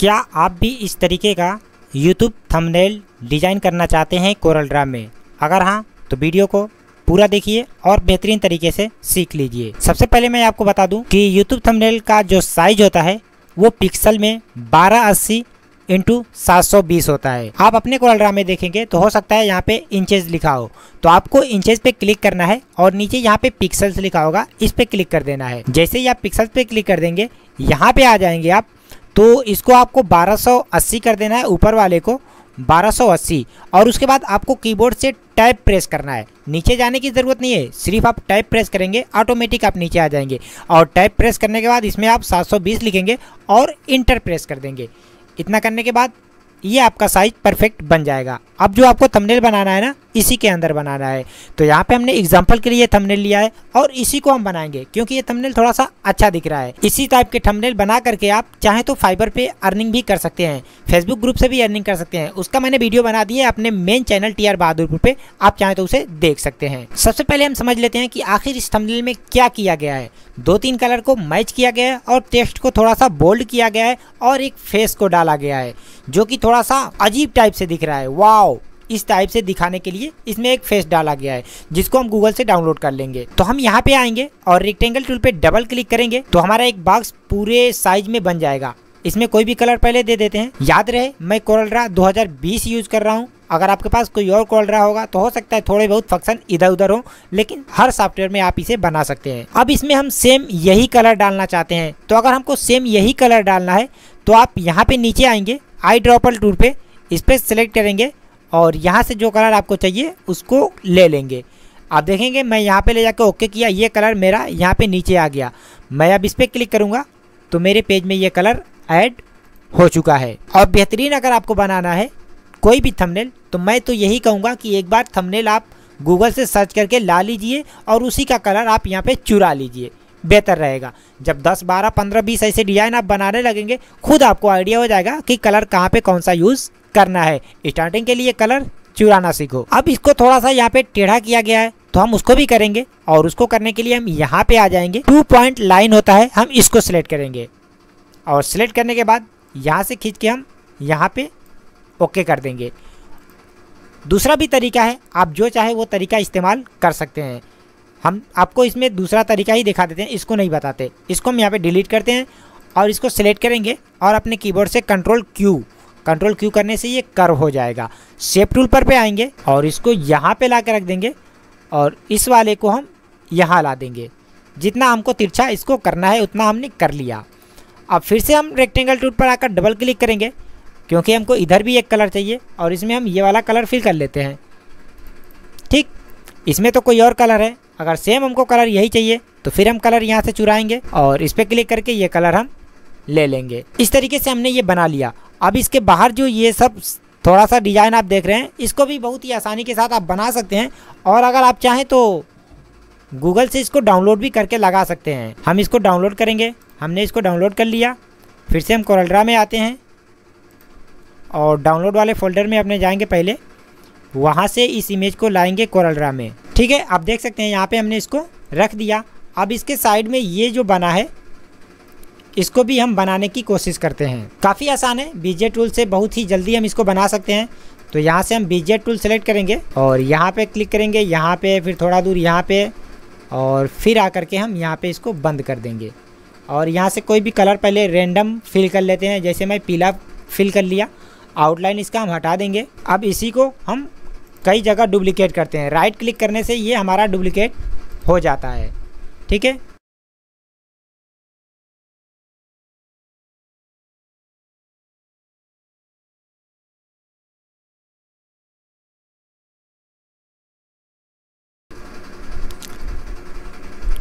क्या आप भी इस तरीके का यूट्यूब थंबनेल डिज़ाइन करना चाहते हैं कोरल ड्रा में अगर हाँ तो वीडियो को पूरा देखिए और बेहतरीन तरीके से सीख लीजिए सबसे पहले मैं आपको बता दूं कि YouTube थंबनेल का जो साइज होता है वो पिक्सल में 1280 इंटू सात होता है आप अपने कोलड्रा में देखेंगे तो हो सकता है यहाँ पे इंचेज लिखा हो तो आपको इंचेज पे क्लिक करना है और नीचे यहाँ पे पिक्सल्स लिखा होगा इस पे क्लिक कर देना है जैसे ही आप पिक्सल्स पे क्लिक कर देंगे यहाँ पे आ जाएंगे आप तो इसको आपको 1280 कर देना है ऊपर वाले को 1280 और उसके बाद आपको कीबोर्ड से टाइप प्रेस करना है नीचे जाने की ज़रूरत नहीं है सिर्फ आप टाइप प्रेस करेंगे ऑटोमेटिक आप नीचे आ जाएंगे और टाइप प्रेस करने के बाद इसमें आप 720 लिखेंगे और इंटर प्रेस कर देंगे इतना करने के बाद ये आपका साइज परफेक्ट बन जाएगा अब जो आपको थंबनेल बनाना है ना इसी के अंदर बनाना है तो यहाँ पे हमने एग्जाम्पल के लिए थंबनेल लिया है और इसी को हम बनाएंगे क्योंकि ये थंबनेल थोड़ा सा अच्छा दिख रहा है इसी टाइप के थंबनेल बना करके आप चाहे तो फाइबर पे अर्निंग भी कर सकते हैं फेसबुक ग्रुप से भी अर्निंग कर सकते हैं उसका मैंने वीडियो बना दिया है अपने main channel T R Bahadurpur पे आप चाहे तो उसे देख सकते हैं सबसे पहले हम समझ लेते हैं कि आखिर इस थमनेल में क्या किया गया है दो तीन कलर को मैच किया गया है और टेक्स्ट को थोड़ा सा बोल्ड किया गया है और एक फेस को डाला गया है जो कि थोड़ा सा अजीब टाइप से दिख रहा है वाओ इस टाइप से दिखाने के लिए इसमें एक फेस डाला गया है जिसको हम गूगल से डाउनलोड कर लेंगे तो हम यहाँ पे आएंगे और रेक्टेंगल टूल पे डबल क्लिक करेंगे तो हमारा एक बॉक्स पूरे साइज में बन जाएगा इसमें कोई भी कलर पहले दे देते हैं याद रहे मैं कोरलरा 2020 यूज कर रहा हूँ अगर आपके पास कोई और कॉल रहा होगा तो हो सकता है थोड़े बहुत फंक्शन इधर उधर हो लेकिन हर सॉफ्टवेयर में आप इसे बना सकते हैं अब इसमें हम सेम यही कलर डालना चाहते हैं तो अगर हमको सेम यही कलर डालना है तो आप यहाँ पे नीचे आएंगे आई ड्रॉपल टूर पे इस पर सेलेक्ट करेंगे और यहाँ से जो कलर आपको चाहिए उसको ले लेंगे आप देखेंगे मैं यहाँ पे ले जाकर ओके किया ये कलर मेरा यहाँ पे नीचे आ गया मैं अब इस पर क्लिक करूँगा तो मेरे पेज में ये कलर ऐड हो चुका है और बेहतरीन अगर आपको बनाना है कोई भी थंबनेल तो मैं तो यही कहूँगा कि एक बार थंबनेल आप गूगल से सर्च करके ला लीजिए और उसी का कलर आप यहाँ पर चुरा लीजिए बेहतर रहेगा जब 10, 12, 15, 20 ऐसे डिज़ाइन आप बनाने लगेंगे खुद आपको आइडिया हो जाएगा कि कलर कहाँ पे कौन सा यूज़ करना है स्टार्टिंग के लिए कलर चुराना सीखो अब इसको थोड़ा सा यहाँ पे टेढ़ा किया गया है तो हम उसको भी करेंगे और उसको करने के लिए हम यहाँ पे आ जाएंगे टू पॉइंट लाइन होता है हम इसको सिलेक्ट करेंगे और सिलेक्ट करने के बाद यहाँ से खींच के हम यहाँ पे ओके कर देंगे दूसरा भी तरीका है आप जो चाहे वो तरीका इस्तेमाल कर सकते हैं हम आपको इसमें दूसरा तरीका ही दिखा देते हैं इसको नहीं बताते इसको हम यहाँ पे डिलीट करते हैं और इसको सिलेक्ट करेंगे और अपने कीबोर्ड से कंट्रोल क्यू कंट्रोल क्यू करने से ये कर्व हो जाएगा शेप टूल पर पे आएंगे और इसको यहाँ पे ला कर रख देंगे और इस वाले को हम यहाँ ला देंगे जितना हमको तिरछा इसको करना है उतना हमने कर लिया अब फिर से हम रेक्टेंगल टूल पर आकर डबल क्लिक करेंगे क्योंकि हमको इधर भी एक कलर चाहिए और इसमें हम ये वाला कलर फिल कर लेते हैं ठीक इसमें तो कोई और कलर है अगर सेम हमको कलर यही चाहिए तो फिर हम कलर यहाँ से चुराएंगे और इस पर क्लिक करके ये कलर हम ले लेंगे इस तरीके से हमने ये बना लिया अब इसके बाहर जो ये सब थोड़ा सा डिज़ाइन आप देख रहे हैं इसको भी बहुत ही आसानी के साथ आप बना सकते हैं और अगर आप चाहें तो गूगल से इसको डाउनलोड भी करके लगा सकते हैं हम इसको डाउनलोड करेंगे हमने इसको डाउनलोड कर लिया फिर से हम कोरलड्रा में आते हैं और डाउनलोड वाले फोल्डर में अपने जाएंगे पहले वहाँ से इस इमेज को लाएंगे कोरलड्रा में ठीक है आप देख सकते हैं यहाँ पे हमने इसको रख दिया अब इसके साइड में ये जो बना है इसको भी हम बनाने की कोशिश करते हैं काफ़ी आसान है बीजे टूल से बहुत ही जल्दी हम इसको बना सकते हैं तो यहाँ से हम बीजे टूल सेलेक्ट करेंगे और यहाँ पे क्लिक करेंगे यहाँ पे फिर थोड़ा दूर यहाँ पे और फिर आ के हम यहाँ पे इसको बंद कर देंगे और यहाँ से कोई भी कलर पहले रेंडम फिल कर लेते हैं जैसे मैं पीला फिल कर लिया आउटलाइन इसका हम हटा देंगे अब इसी को हम कई जगह डुप्लिकेट करते हैं राइट क्लिक करने से ये हमारा डुप्लिकेट हो जाता है ठीक है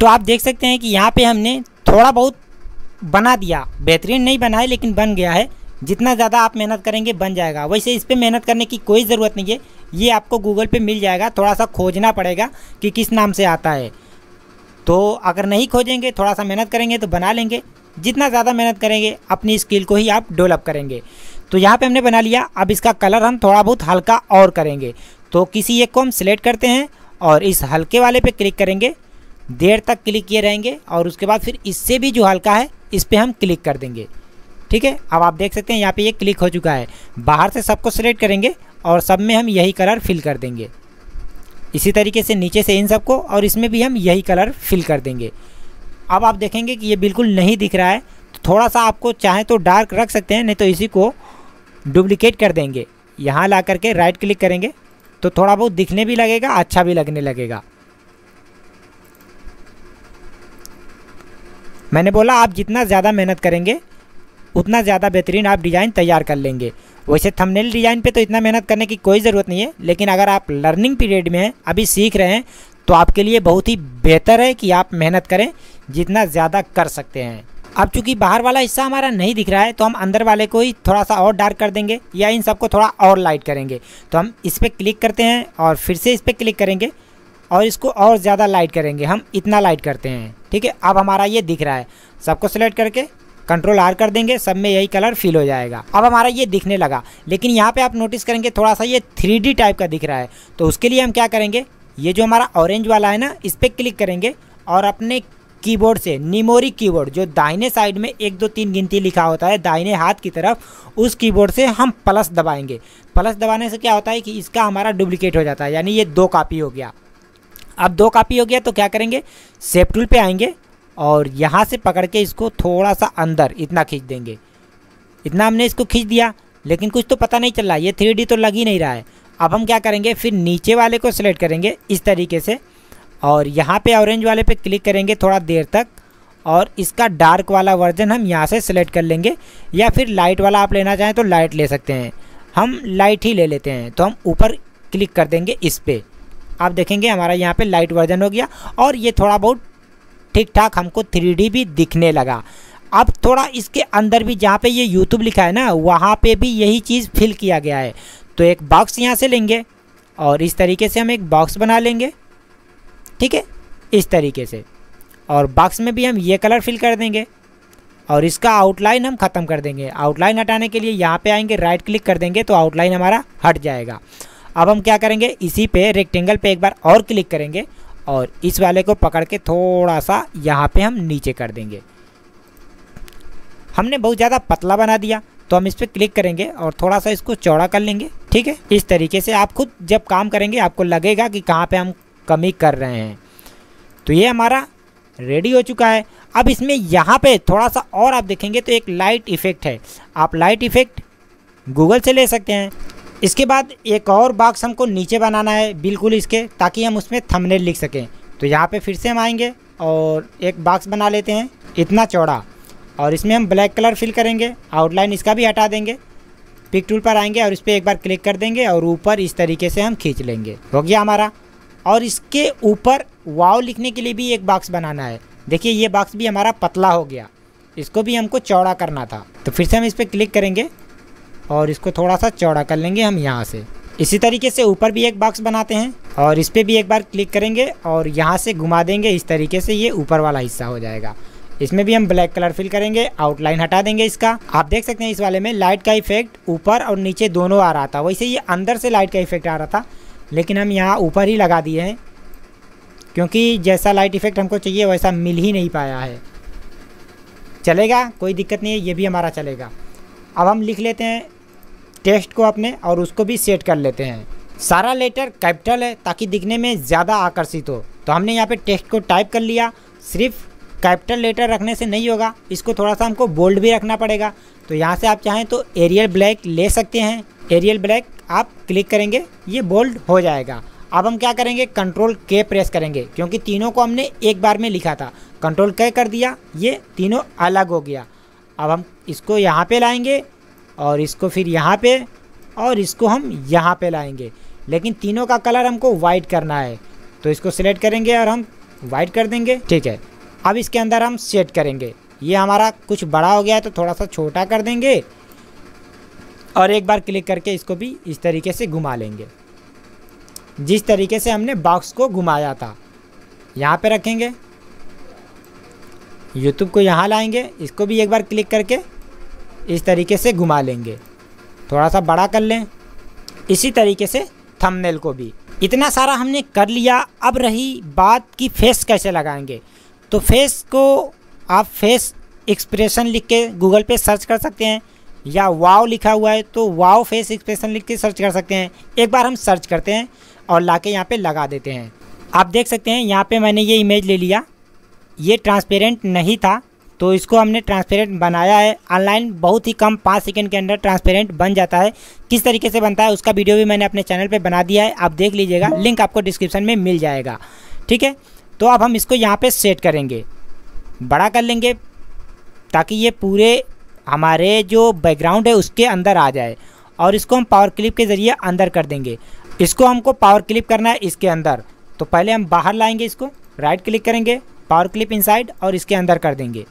तो आप देख सकते हैं कि यहाँ पे हमने थोड़ा बहुत बना दिया बेहतरीन नहीं बना है लेकिन बन गया है जितना ज़्यादा आप मेहनत करेंगे बन जाएगा वैसे इस पर मेहनत करने की कोई ज़रूरत नहीं है ये आपको गूगल पे मिल जाएगा थोड़ा सा खोजना पड़ेगा कि किस नाम से आता है तो अगर नहीं खोजेंगे थोड़ा सा मेहनत करेंगे तो बना लेंगे जितना ज़्यादा मेहनत करेंगे अपनी स्किल को ही आप डेवलप करेंगे तो यहाँ पे हमने बना लिया अब इसका कलर हम थोड़ा बहुत हल्का और करेंगे तो किसी एक को हम सिलेक्ट करते हैं और इस हल्के वाले पे क्लिक करेंगे देर तक क्लिक किए रहेंगे और उसके बाद फिर इससे भी जो हल्का है इस पर हम क्लिक कर देंगे ठीक है अब आप देख सकते हैं यहाँ पे ये क्लिक हो चुका है बाहर से सबको सेलेक्ट करेंगे और सब में हम यही कलर फिल कर देंगे इसी तरीके से नीचे से इन सबको और इसमें भी हम यही कलर फिल कर देंगे अब आप देखेंगे कि ये बिल्कुल नहीं दिख रहा है तो थोड़ा सा आपको चाहे तो डार्क रख सकते हैं नहीं तो इसी को डुप्लिकेट कर देंगे यहाँ ला करके राइट क्लिक करेंगे तो थोड़ा बहुत दिखने भी लगेगा अच्छा भी लगने लगेगा मैंने बोला आप जितना ज़्यादा मेहनत करेंगे उतना ज़्यादा बेहतरीन आप डिज़ाइन तैयार कर लेंगे वैसे थंबनेल डिज़ाइन पे तो इतना मेहनत करने की कोई ज़रूरत नहीं है लेकिन अगर आप लर्निंग पीरियड में हैं अभी सीख रहे हैं तो आपके लिए बहुत ही बेहतर है कि आप मेहनत करें जितना ज़्यादा कर सकते हैं अब चूँकि बाहर वाला हिस्सा हमारा नहीं दिख रहा है तो हम अंदर वाले को ही थोड़ा सा और डार्क कर देंगे या इन सबको थोड़ा और लाइट करेंगे तो हम इस पर क्लिक करते हैं और फिर से इस पर क्लिक करेंगे और इसको और ज़्यादा लाइट करेंगे हम इतना लाइट करते हैं ठीक है अब हमारा ये दिख रहा है सबको सेलेक्ट करके कंट्रोल आर कर देंगे सब में यही कलर फील हो जाएगा अब हमारा ये दिखने लगा लेकिन यहाँ पे आप नोटिस करेंगे थोड़ा सा ये थ्री टाइप का दिख रहा है तो उसके लिए हम क्या करेंगे ये जो हमारा ऑरेंज वाला है ना इस पर क्लिक करेंगे और अपने कीबोर्ड से निमोरी कीबोर्ड जो दाहिने साइड में एक दो तीन गिनती लिखा होता है दाहिने हाथ की तरफ उस कीबोर्ड से हम प्लस दबाएंगे प्लस दबाने से क्या होता है कि इसका हमारा डुप्लीकेट हो जाता है यानी ये दो कापी हो गया अब दो कापी हो गया तो क्या करेंगे सेप टूल पर आएंगे और यहाँ से पकड़ के इसको थोड़ा सा अंदर इतना खींच देंगे इतना हमने इसको खींच दिया लेकिन कुछ तो पता नहीं चल रहा ये थ्री तो लग ही नहीं रहा है अब हम क्या करेंगे फिर नीचे वाले को सिलेक्ट करेंगे इस तरीके से और यहाँ पे ऑरेंज वाले पे क्लिक करेंगे थोड़ा देर तक और इसका डार्क वाला वर्जन हम यहाँ से सिलेक्ट कर लेंगे या फिर लाइट वाला आप लेना चाहें तो लाइट ले सकते हैं हम लाइट ही ले लेते हैं तो हम ऊपर क्लिक कर देंगे इस पर आप देखेंगे हमारा यहाँ पे लाइट वर्जन हो गया और ये थोड़ा बहुत ठीक ठाक हमको थ्री भी दिखने लगा अब थोड़ा इसके अंदर भी जहाँ पे ये यूट्यूब लिखा है ना वहाँ पे भी यही चीज़ फिल किया गया है तो एक बॉक्स यहाँ से लेंगे और इस तरीके से हम एक बॉक्स बना लेंगे ठीक है इस तरीके से और बॉक्स में भी हम ये कलर फिल कर देंगे और इसका आउटलाइन हम ख़त्म कर देंगे आउटलाइन हटाने के लिए यहाँ पे आएंगे राइट क्लिक कर देंगे तो आउटलाइन हमारा हट जाएगा अब हम क्या करेंगे इसी पे रेक्टेंगल पे एक बार और क्लिक करेंगे और इस वाले को पकड़ के थोड़ा सा यहाँ पे हम नीचे कर देंगे हमने बहुत ज़्यादा पतला बना दिया तो हम इस पर क्लिक करेंगे और थोड़ा सा इसको चौड़ा कर लेंगे ठीक है इस तरीके से आप खुद जब काम करेंगे आपको लगेगा कि कहाँ पर हम कमी कर रहे हैं तो ये हमारा रेडी हो चुका है अब इसमें यहाँ पे थोड़ा सा और आप देखेंगे तो एक लाइट इफ़ेक्ट है आप लाइट इफ़ेक्ट गूगल से ले सकते हैं इसके बाद एक और बाक्स हमको नीचे बनाना है बिल्कुल इसके ताकि हम उसमें थंबनेल लिख सकें तो यहाँ पे फिर से हम आएंगे और एक बाक्स बना लेते हैं इतना चौड़ा और इसमें हम ब्लैक कलर फिल करेंगे आउटलाइन इसका भी हटा देंगे पिक टूल पर आएंगे और इस पर एक बार क्लिक कर देंगे और ऊपर इस तरीके से हम खींच लेंगे हो गया हमारा और इसके ऊपर वाव लिखने के लिए भी एक बाक्स बनाना है देखिए ये बाक्स भी हमारा पतला हो गया इसको भी हमको चौड़ा करना था तो फिर से हम इस पर क्लिक करेंगे और इसको थोड़ा सा चौड़ा कर लेंगे हम यहाँ से इसी तरीके से ऊपर भी एक बॉक्स बनाते हैं और इस पर भी एक बार क्लिक करेंगे और यहाँ से घुमा देंगे इस तरीके से ये ऊपर वाला हिस्सा हो जाएगा इसमें भी हम ब्लैक कलर फिल करेंगे आउटलाइन हटा देंगे इसका आप देख सकते हैं इस वाले में लाइट का इफेक्ट ऊपर और नीचे दोनों आ रहा था वैसे ये अंदर से लाइट का इफेक्ट आ रहा था लेकिन हम यहाँ ऊपर ही लगा दिए हैं क्योंकि जैसा लाइट इफेक्ट हमको चाहिए वैसा मिल ही नहीं पाया है चलेगा कोई दिक्कत नहीं है ये भी हमारा चलेगा अब हम लिख लेते हैं टेक्स्ट को अपने और उसको भी सेट कर लेते हैं सारा लेटर कैपिटल है ताकि दिखने में ज़्यादा आकर्षित हो तो हमने यहाँ पे टेक्स्ट को टाइप कर लिया सिर्फ कैपिटल लेटर रखने से नहीं होगा इसको थोड़ा सा हमको बोल्ड भी रखना पड़ेगा तो यहाँ से आप चाहें तो एरियल ब्लैक ले सकते हैं एरियल ब्लैक आप क्लिक करेंगे ये बोल्ड हो जाएगा अब हम क्या करेंगे कंट्रोल के प्रेस करेंगे क्योंकि तीनों को हमने एक बार में लिखा था कंट्रोल के कर दिया ये तीनों अलग हो गया अब हम इसको यहाँ पे लाएंगे और इसको फिर यहाँ पे और इसको हम यहाँ पे लाएंगे लेकिन तीनों का कलर हमको वाइट करना है तो इसको सिलेक्ट करेंगे और हम वाइट कर देंगे ठीक है अब इसके अंदर हम सेट करेंगे ये हमारा कुछ बड़ा हो गया है तो थोड़ा सा छोटा कर देंगे और एक बार क्लिक करके इसको भी इस तरीके से घुमा लेंगे जिस तरीके से हमने बॉक्स को घुमाया था यहाँ पे रखेंगे यूट्यूब को यहाँ लाएंगे इसको भी एक बार क्लिक करके इस तरीके से घुमा लेंगे थोड़ा सा बड़ा कर लें इसी तरीके से थंबनेल को भी इतना सारा हमने कर लिया अब रही बात कि फेस कैसे लगाएंगे तो फेस को आप फेस एक्सप्रेशन लिख के गूगल पे सर्च कर सकते हैं या वाव लिखा हुआ है तो वाव फेस एक्सप्रेशन लिख के सर्च कर सकते हैं एक बार हम सर्च करते हैं और ला के यहाँ पर लगा देते हैं आप देख सकते हैं यहाँ पर मैंने ये इमेज ले लिया ये ट्रांसपेरेंट नहीं था तो इसको हमने ट्रांसपेरेंट बनाया है ऑनलाइन बहुत ही कम पाँच सेकेंड के अंदर ट्रांसपेरेंट बन जाता है किस तरीके से बनता है उसका वीडियो भी मैंने अपने चैनल पर बना दिया है आप देख लीजिएगा लिंक आपको डिस्क्रिप्शन में मिल जाएगा ठीक है तो अब हम इसको यहाँ पर सेट करेंगे बड़ा कर लेंगे ताकि ये पूरे हमारे जो बैकग्राउंड है उसके अंदर आ जाए और इसको हम पावर क्लिप के ज़रिए अंदर कर देंगे इसको हमको पावर क्लिप करना है इसके अंदर तो पहले हम बाहर लाएंगे इसको राइट क्लिक करेंगे पावर क्लिप इनसाइड और इसके अंदर कर देंगे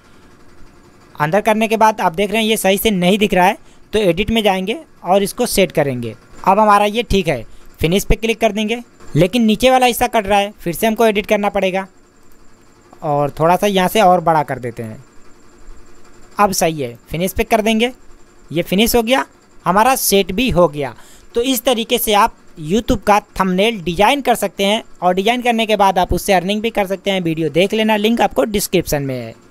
अंदर करने के बाद आप देख रहे हैं ये सही से नहीं दिख रहा है तो एडिट में जाएंगे और इसको सेट करेंगे अब हमारा ये ठीक है फिनिश पे क्लिक कर देंगे लेकिन नीचे वाला हिस्सा कट रहा है फिर से हमको एडिट करना पड़ेगा और थोड़ा सा यहाँ से और बड़ा कर देते हैं अब सही है फिनिश पे कर देंगे ये फिनिश हो गया हमारा सेट भी हो गया तो इस तरीके से आप यूट्यूब का थंबनेल डिज़ाइन कर सकते हैं और डिज़ाइन करने के बाद आप उससे अर्निंग भी कर सकते हैं वीडियो देख लेना लिंक आपको डिस्क्रिप्शन में है